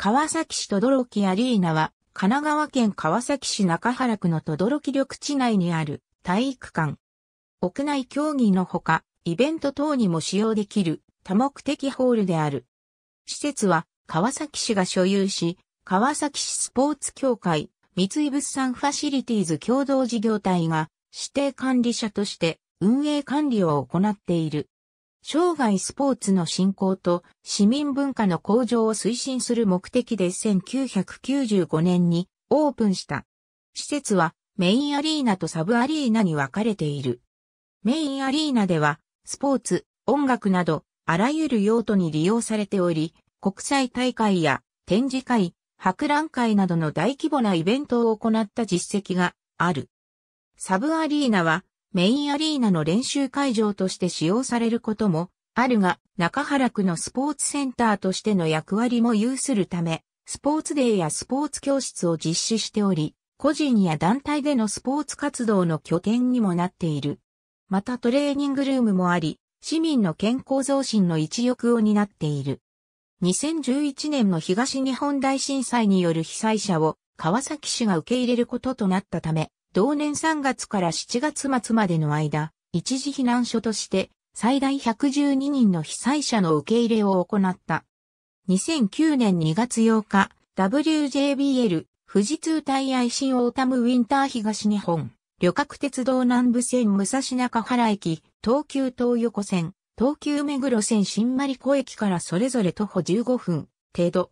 川崎市とどろきアリーナは、神奈川県川崎市中原区のとどろき緑地内にある体育館。屋内競技のほか、イベント等にも使用できる多目的ホールである。施設は、川崎市が所有し、川崎市スポーツ協会、三井物産ファシリティーズ共同事業体が指定管理者として運営管理を行っている。生涯スポーツの振興と市民文化の向上を推進する目的で1995年にオープンした。施設はメインアリーナとサブアリーナに分かれている。メインアリーナではスポーツ、音楽などあらゆる用途に利用されており、国際大会や展示会、博覧会などの大規模なイベントを行った実績がある。サブアリーナはメインアリーナの練習会場として使用されることもあるが、中原区のスポーツセンターとしての役割も有するため、スポーツデーやスポーツ教室を実施しており、個人や団体でのスポーツ活動の拠点にもなっている。またトレーニングルームもあり、市民の健康増進の一翼を担っている。2011年の東日本大震災による被災者を川崎市が受け入れることとなったため、同年3月から7月末までの間、一時避難所として最大112人の被災者の受け入れを行った。2009年2月8日、WJBL 富士通大愛新オータムウィンター東日本、旅客鉄道南部線武蔵中原駅、東急東横線、東急目黒線新丸子駅からそれぞれ徒歩15分程度。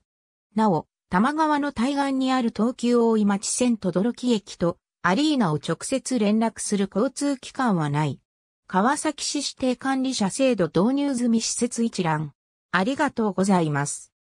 なお、多摩川の対岸にある東急大井町線とどろき駅とアリーナを直接連絡する交通機関はない。川崎市指定管理者制度導入済み施設一覧。ありがとうございます。